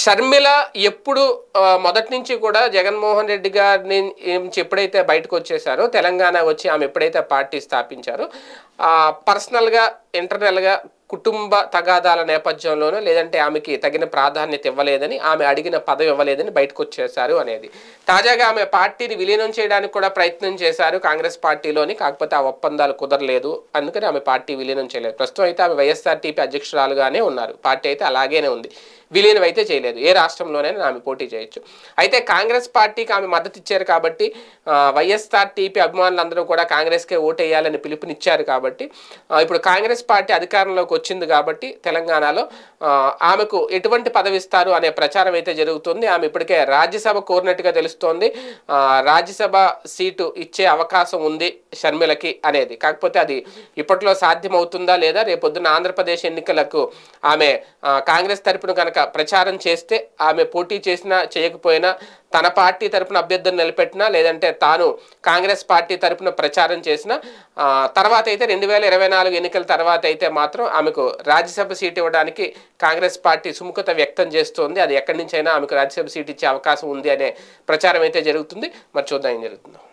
షర్మిల ఎప్పుడు మొదటి నుంచి కూడా జగన్మోహన్ రెడ్డి గారిని ఎప్పుడైతే బయటకు వచ్చేసారో తెలంగాణ వచ్చి ఆమె ఎప్పుడైతే పార్టీ స్థాపించారో పర్సనల్గా ఇంటర్నల్గా కుటుంబ తగాదాల నేపథ్యంలోనూ లేదంటే ఆమెకి తగిన ప్రాధాన్యత ఇవ్వలేదని ఆమె అడిగిన పదవి ఇవ్వలేదని బయటకు వచ్చేసారు అనేది తాజాగా ఆమె పార్టీని విలీనం చేయడానికి కూడా ప్రయత్నం చేశారు కాంగ్రెస్ పార్టీలోని కాకపోతే ఆ ఒప్పందాలు కుదరలేదు అందుకని ఆమె పార్టీ విలీనం చేయలేదు ప్రస్తుతం అయితే ఆమె వైఎస్ఆర్టీపీ అధ్యక్షురాలుగానే ఉన్నారు పార్టీ అయితే అలాగేనే ఉంది విలీనమైతే చేయలేదు ఏ రాష్ట్రంలోనైనా ఆమె పోటీ చేయొచ్చు అయితే కాంగ్రెస్ పార్టీకి ఆమె మద్దతు ఇచ్చారు కాబట్టి వైఎస్ఆర్టీపీ అభిమానులందరూ కూడా కాంగ్రెస్కే ఓటేయాలని పిలుపునిచ్చారు కాబట్టి ఇప్పుడు కాంగ్రెస్ పార్టీ అధికారంలోకి వచ్చింది కాబట్టి తెలంగాణలో ఆమెకు ఎటువంటి పదవి ఇస్తారు అనే ప్రచారం అయితే జరుగుతుంది ఆమె ఇప్పటికే రాజ్యసభ కోరినట్టుగా తెలుస్తోంది రాజ్యసభ సీటు ఇచ్చే అవకాశం ఉంది షర్మిలకి అనేది కాకపోతే అది ఇప్పట్లో సాధ్యమవుతుందా లేదా రేపొద్దున ఆంధ్రప్రదేశ్ ఎన్నికలకు ఆమె కాంగ్రెస్ తరపున కనుక ప్రచారం చేస్తే ఆమె పోటీ చేసినా చేయకపోయినా తన పార్టీ తరపున అభ్యర్థులు నిలబెట్టినా లేదంటే తాను కాంగ్రెస్ పార్టీ తరపున ప్రచారం చేసిన తర్వాత అయితే రెండు వేల ఇరవై నాలుగు ఎన్నికల తర్వాత అయితే మాత్రం ఆమెకు రాజ్యసభ సీట్ ఇవ్వడానికి కాంగ్రెస్ పార్టీ సుముఖత వ్యక్తం చేస్తోంది అది ఎక్కడి నుంచైనా ఆమెకు రాజ్యసభ సీట్ ఇచ్చే అవకాశం ఉంది అనే ప్రచారం అయితే జరుగుతుంది మరి చూద్దాం ఏం జరుగుతుందో